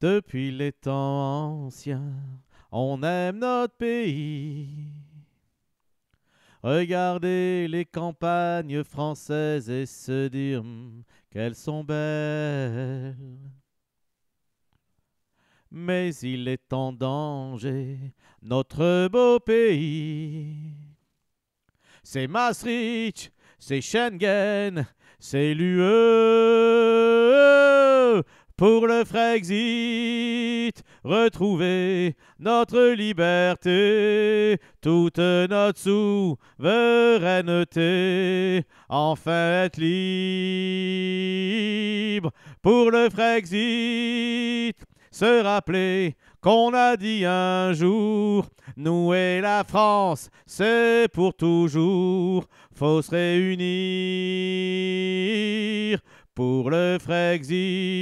Depuis les temps anciens, on aime notre pays. Regardez les campagnes françaises et se dire qu'elles sont belles. Mais il est en danger, notre beau pays. C'est Maastricht, c'est Schengen, c'est l'UE. Pour le Frexit, retrouver notre liberté, toute notre souveraineté, enfin être libre. Pour le Frexit, se rappeler qu'on a dit un jour, nous et la France, c'est pour toujours, faut se réunir pour le Frexit.